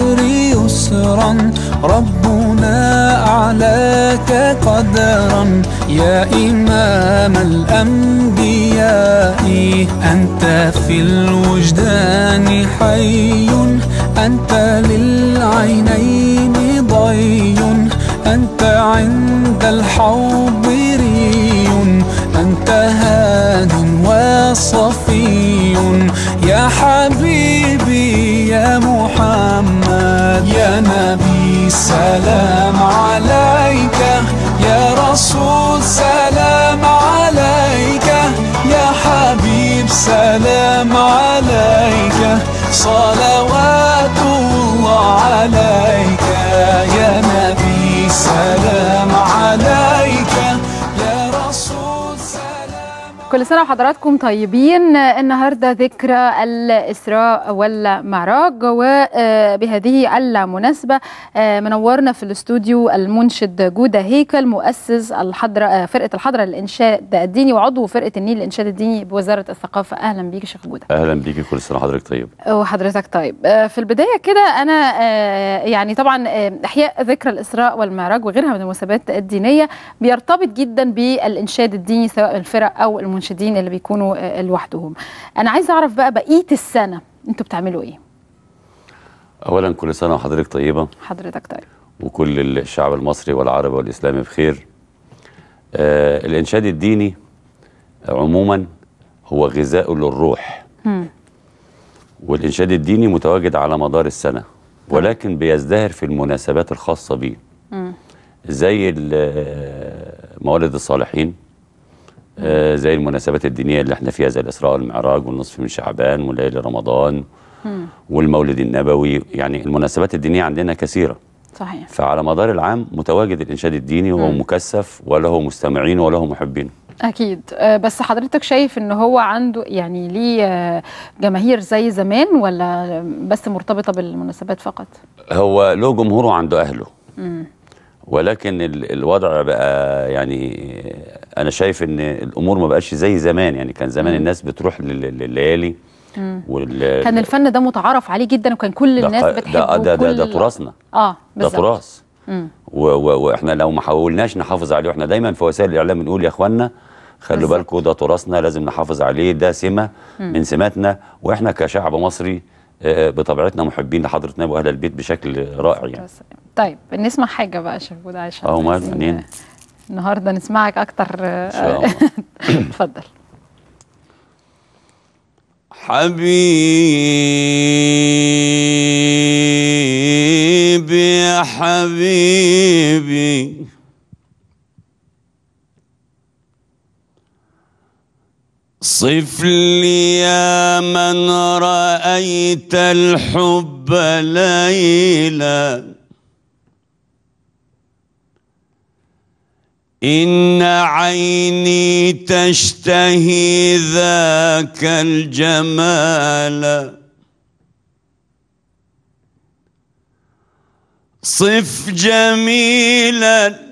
العسر يسرا ربنا أعلاك قدرا يا إمام الأنبياء أنت في الوجدان حي أنت للعينين ضي أنت عند الحوض ري أنت هاد وصفي يا حبيبي يا محمد يا نبي سلام عليك يا رسول سلام عليك يا حبيب سلام عليك صلاة كل سنة وحضراتكم طيبين النهاردة ذكرى الإسراء والمعراج وبهذه المناسبة منورنا في الاستوديو المنشد جودة هيكل مؤسس الحضرة فرقة الحضرة للإنشاد الديني وعضو فرقة النيل للإنشاد الديني بوزارة الثقافة أهلا بيك شيخ جودة أهلا بيك كل سنة وحضرتك طيب وحضرتك طيب في البداية كده أنا يعني طبعا إحياء ذكرى الإسراء والمعراج وغيرها من المناسبات الدينية بيرتبط جدا بالإنشاد الديني سواء الفرق أو المنشد المنشدين اللي بيكونوا آه، لوحدهم انا عايز اعرف بقى بقيه السنه انتوا بتعملوا ايه اولا كل سنه وحضرتك طيبه حضرتك طيب وكل الشعب المصري والعربي والاسلامي بخير آه الانشاد الديني عموما هو غذاء للروح م. والإنشاد الديني متواجد على مدار السنة طيب. ولكن بيزدهر في المناسبات الخاصة به زي آه، موالد الصالحين آه، زي المناسبات الدينية اللي احنا فيها زي الإسراء والمعراج والنصف من شعبان وليل رمضان والمولد النبوي يعني المناسبات الدينية عندنا كثيرة صحيح فعلى مدار العام متواجد الإنشاد الديني وهو مكثف وله مستمعين وله محبين اكيد آه، بس حضرتك شايف ان هو عنده يعني ليه آه، جماهير زي زمان ولا بس مرتبطه بالمناسبات فقط هو له جمهوره عنده اهله امم ولكن الوضع بقى يعني انا شايف ان الامور ما بقاش زي زمان يعني كان زمان الناس بتروح للليالي وال... كان الفن ده متعارف عليه جدا وكان كل الناس بتحبه ده ده, ده, ده تراثنا اه بالزبط. ده تراث واحنا لو ما حاولناش نحافظ عليه واحنا دايما في وسائل الاعلام بنقول يا اخوانا خلوا بالكم ده تراثنا لازم نحافظ عليه ده سمه من سماتنا واحنا كشعب مصري آه، بطبيعتنا محبين لحضره النبي واهل البيت بشكل رائع يعني طيب نسمع حاجه بقى شهود عشان اه منين إيه؟ النهارده نسمعك اكتر آه، اتفضل حبيبي يا حبيبي صف لي يا من رأيت الحب ليلا إن عيني تشتهي ذاك الجمال صف جميلاً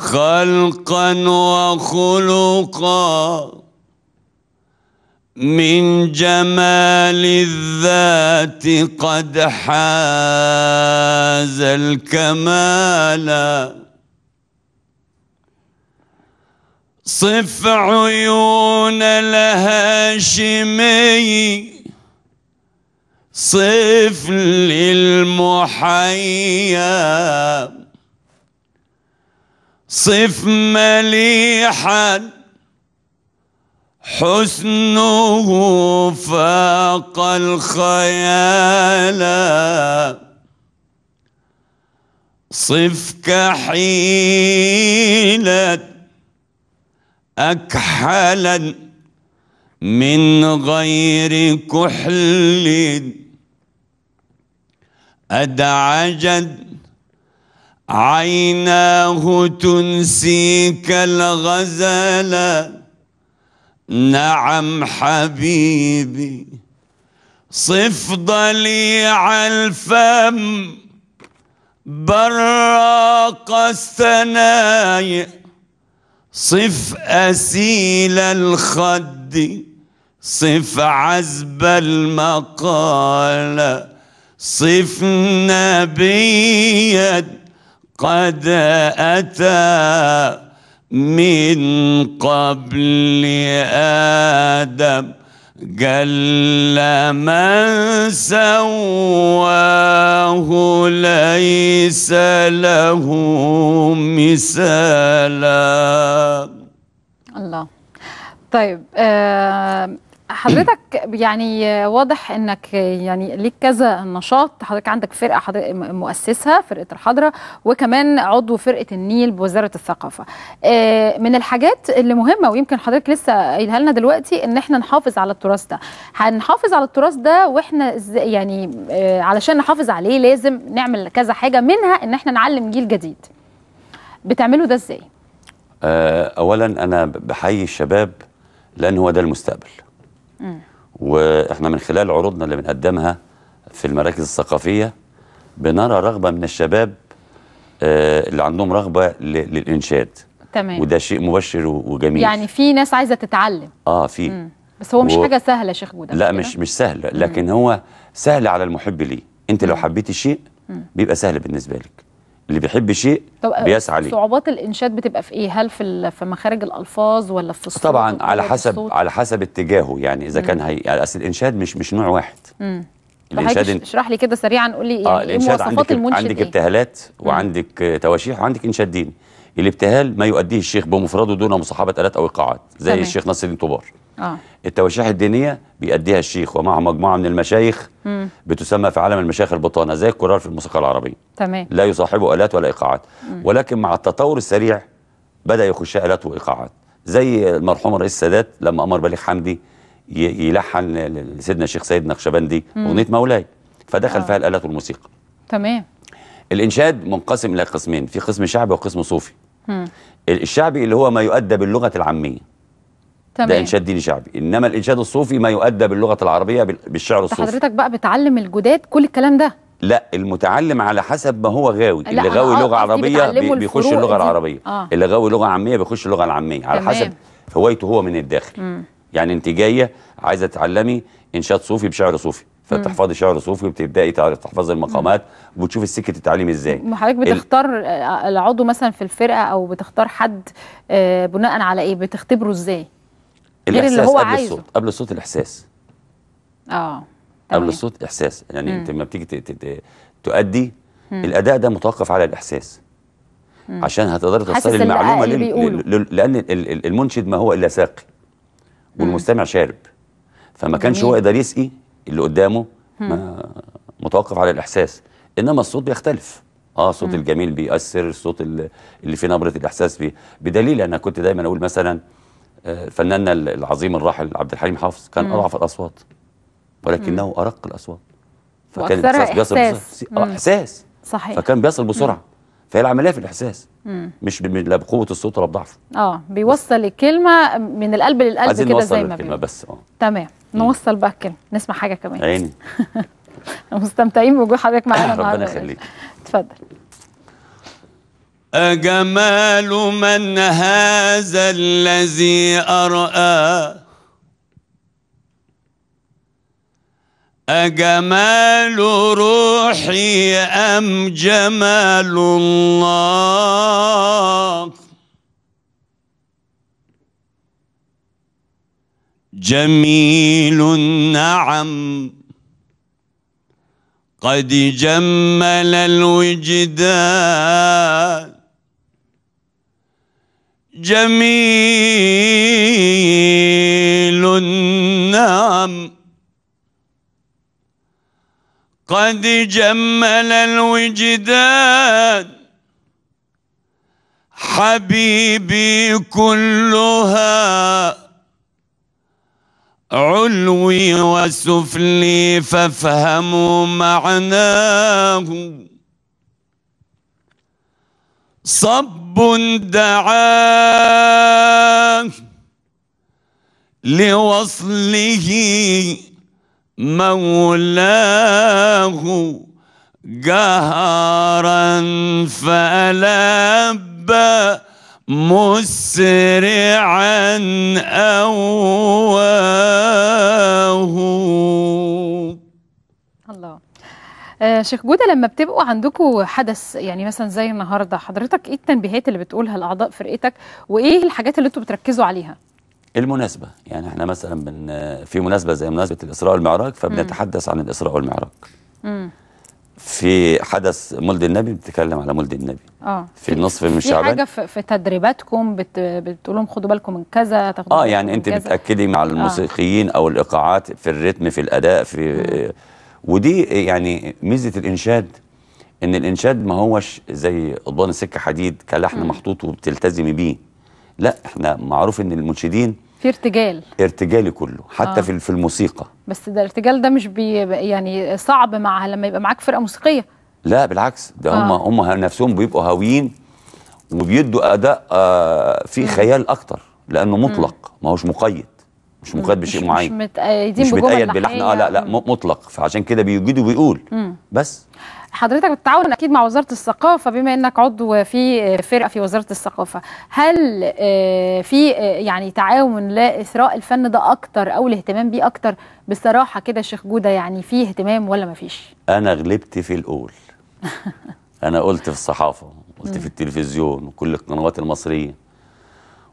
خلقا وخلقا من جمال الذات قد حاز الكمال صف عيون الهاشمي صف للمحيا صف مليحا حسنه فاق الخيال صف كحيلة أكحلا من غير كحل أدعجت عيناه تنسيك الغزلا نعم حبيبي صف ضليع الفم براق الثنايا صف أسيل الخد صف عزب المقال صف نبيا قد أتى من قبل آدم جل من سواه ليس له مثالا الله طيب آه حضرتك يعني واضح انك يعني ليك كذا نشاط حضرتك عندك فرقه حضرتك مؤسسها فرقه الحضره وكمان عضو فرقه النيل بوزاره الثقافه آه، من الحاجات اللي مهمه ويمكن حضرتك لسه قايلها لنا دلوقتي ان احنا نحافظ على التراث ده هنحافظ على التراث ده واحنا يعني آه، علشان نحافظ عليه لازم نعمل كذا حاجه منها ان احنا نعلم جيل جديد بتعملوا ده ازاي آه، اولا انا بحيي الشباب لان هو ده المستقبل واحنا من خلال عروضنا اللي بنقدمها في المراكز الثقافيه بنرى رغبه من الشباب آه، اللي عندهم رغبه للانشاد تمام وده شيء مبشر وجميل يعني في ناس عايزه تتعلم اه في بس هو مش و... حاجه سهله يا شيخ جوده لا مش مش سهله لكن مم. هو سهل على المحب ليه انت لو حبيتي شيء بيبقى سهل بالنسبه لك اللي بيحب شيء آه، بيسعى ليه صعوبات الانشاد بتبقى في ايه هل في في مخارج الالفاظ ولا في الصوت طبعا على حسب الصوت؟ على حسب اتجاهه يعني اذا مم. كان هي يعني اصل الانشاد مش مش نوع واحد امم الانشاد اشرح لي كده سريعا قول لي يعني آه ايه مواصفات عندك المنشد عندك إيه؟ ابتهالات وعندك تواشيح وعندك انشاد ديني الابتهال ما يؤديه الشيخ بمفرده دون مصاحبة آلات أو إيقاعات زي تمام. الشيخ نصر الدين طبار آه. التواشيح الدينية بيأديها الشيخ ومعه مجموعة من المشايخ مم. بتسمى في عالم المشايخ البطانة زي الكرار في الموسيقى العربية تمام. لا يصاحبه آلات ولا إيقاعات مم. ولكن مع التطور السريع بدأ يخش آلات وإيقاعات زي المرحوم الرئيس السادات لما أمر بليغ حمدي يلحن لسيدنا الشيخ سيد نقشبندي أغنية مولاي فدخل آه. فيها الآلات والموسيقى تمام الإنشاد منقسم إلى قسمين في قسم شعبي وقسم صوفي الشعبي اللي هو ما يؤدى باللغة العامية تمام. ده انشاد ديني شعبي انما الانشاد الصوفي ما يؤدى باللغه العربيه بالشعر الصوفي حضرتك بقى بتعلم الجداد كل الكلام ده لا المتعلم على حسب ما هو غاوي اللي غاوي لغه عربيه بيخش اللغه العربيه آه. اللي غاوي لغه عاميه بيخش اللغه العاميه على تمام. حسب هوايته هو من الداخل م. يعني انت جايه عايزه تتعلمي انشاد صوفي بشعر صوفي فبتحفظي شعر صوفي وبتبداي تحفظي المقامات وبتشوفي سكه التعليم ازاي حضرتك بتختار آه، العضو مثلا في الفرقه او بتختار حد آه، بناء على ايه بتختبره ازاي غير اللي هو قبل عايزه الصوت قبل الصوت الاحساس اه قبل الصوت احساس يعني مم. انت لما بتيجي تؤدي مم. الاداء ده متوقف على الاحساس مم. عشان هتقدري توصلي المعلومه لل... لان المنشد ما هو الا ساقي والمستمع شارب فما كانش هو يقدر يسقي اللي قدامه ما متوقف على الإحساس إنما الصوت بيختلف اه صوت الجميل بيأثر الصوت اللي فيه نبرة الإحساس بيه بدليل أنا كنت دايما أقول مثلا آه، فناننا العظيم الراحل عبد الحليم حافظ كان مم. أضعف الأصوات ولكنه أرق الأصوات فكان الإحساس بيصل بسرعة آه، إحساس صحيح فكان بيصل بسرعة مم. فهي العمليه في الاحساس مم. مش لا بقوه الصوت ولا بضعفه اه بيوصل الكلمه من القلب للقلب كده زي ما الكلمه بس اه تمام نوصل بقى الكلمه نسمع حاجه كمان عيني مستمتعين بوجود حضرتك معانا ربنا يخليك اتفضل أجمال من هذا الذي أرآه أجمال روحي أم جمال الله جميل نعم قد جمل الوجدان جميل نعم قد جمل الوجدان حبيبي كلها علوي وسفلي فافهموا معناه صب دعاه لوصله مولاه جهرا فألبى مسرعا أواه الله آه، شيخ جودة لما بتبقوا عندكم حدث يعني مثلا زي النهارده حضرتك ايه التنبيهات اللي بتقولها لأعضاء فرقتك وايه الحاجات اللي انتوا بتركزوا عليها؟ المناسبة يعني احنا مثلا بن في مناسبة زي مناسبة الإسراء والمعراج فبنتحدث عن الإسراء والمعراج. امم في حدث مولد النبي بتتكلم على مولد النبي اه في نصف من شعبان في حاجه في, تدريباتكم بت بتقول لهم خدوا بالكم من كذا تاخدوا اه يعني انت بتاكدي مع آه. الموسيقيين آه. او الايقاعات في الريتم في الاداء في آه ودي يعني ميزه الانشاد ان الانشاد ما هوش زي قضبان السكه حديد كلحن محطوط وبتلتزمي بيه لا احنا معروف ان المنشدين في ارتجال ارتجالي كله حتى آه. في في الموسيقى بس ده الارتجال ده مش بي يعني صعب مع لما يبقى معاك فرقه موسيقيه لا بالعكس ده هم آه. هم نفسهم بيبقوا هاويين وبيدوا اداء آه في خيال اكتر لانه مطلق ما هوش مقيد مش مقيد بشيء معين آه، مش متقيدين مش متقيد بلحن اه لا لا مطلق فعشان كده بيجيد وبيقول بس حضرتك بتتعاون اكيد مع وزاره الثقافه بما انك عضو في فرقه في وزاره الثقافه هل آه، في آه، يعني تعاون لاثراء الفن ده اكتر او الاهتمام بيه اكتر بصراحه كده شيخ جوده يعني في اهتمام ولا ما فيش انا غلبت في الاول انا قلت في الصحافه قلت في التلفزيون وكل القنوات المصريه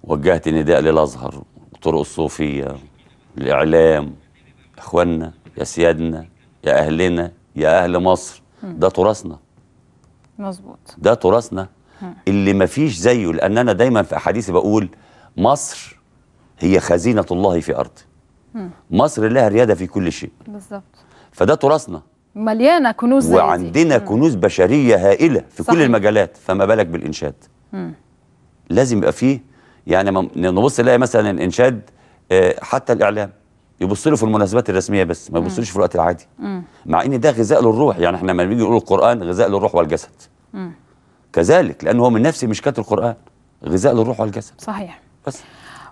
وجهت نداء للازهر والطرق الصوفيه الاعلام اخواننا يا سيادنا يا اهلنا يا اهل مصر ده تراثنا مظبوط ده تراثنا اللي ما فيش زيه لان انا دايما في احاديثي بقول مصر هي خزينه الله في ارضي مصر لها رياده في كل شيء بالظبط فده تراثنا مليانه كنوز وعندنا زي كنوز بشريه هائله في صحيح. كل المجالات فما بالك بالانشاد مم. لازم يبقى فيه يعني نبص نلاقي مثلا الانشاد آه، حتى الاعلام يبص له في المناسبات الرسميه بس ما يبصلوش في الوقت العادي مع ان ده غذاء للروح يعني احنا لما بنيجي نقول القران غذاء للروح والجسد كذلك لان هو من مش مشكات القران غذاء للروح والجسد صحيح بس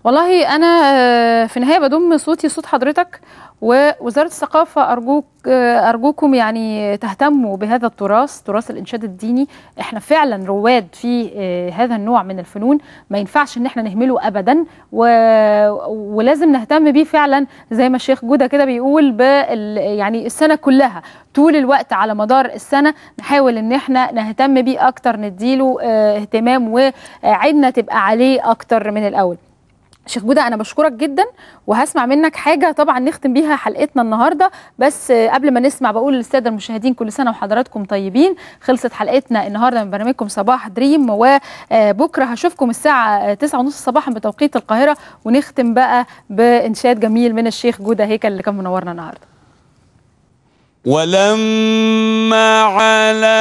والله انا آه، في النهايه بضم صوتي صوت حضرتك ووزاره الثقافه ارجوك آه، ارجوكم يعني تهتموا بهذا التراث تراث الانشاد الديني احنا فعلا رواد في آه، هذا النوع من الفنون ما ينفعش ان احنا نهمله ابدا و... ولازم نهتم بيه فعلا زي ما الشيخ جوده كده بيقول بال... يعني السنه كلها طول الوقت على مدار السنه نحاول ان احنا نهتم بيه اكتر نديله آه، اهتمام وعيدنا تبقى عليه اكتر من الاول شيخ جودة أنا بشكرك جدا وهسمع منك حاجة طبعا نختم بيها حلقتنا النهاردة بس قبل ما نسمع بقول للسادة المشاهدين كل سنة وحضراتكم طيبين خلصت حلقتنا النهاردة من برنامجكم صباح دريم وبكرة هشوفكم الساعة 9:30 صباحا بتوقيت القاهرة ونختم بقى بإنشاد جميل من الشيخ جودة هيكل اللي كان منورنا النهاردة ولما على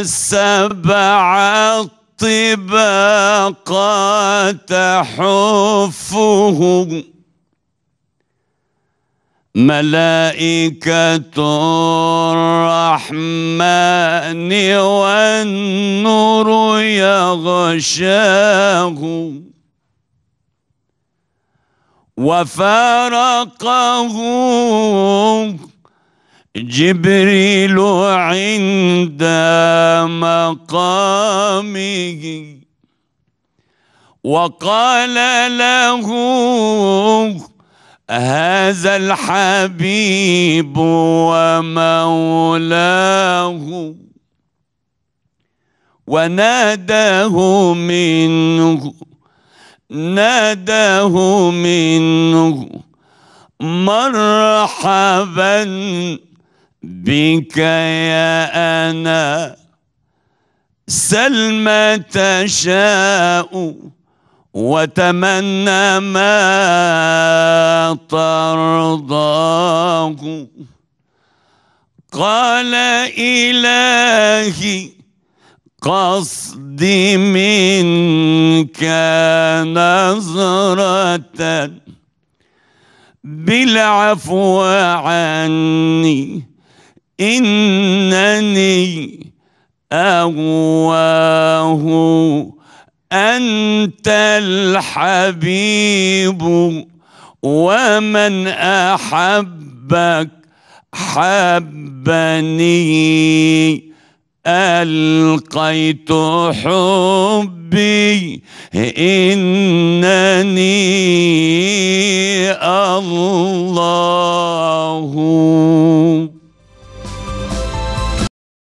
السبعات الطباق تحفه ملائكة الرحمن والنور يغشاه وفارقه جبريل عند مقامه وقال له هذا الحبيب ومولاه وناداه منه ناداه منه مرحبا بك يا أنا سل ما تشاء وتمنى ما ترضاه قال إلهي قصدي منك نظرة بالعفو عني إنني أواه أنت الحبيب ومن أحبك حبني ألقيت حبي إنني الله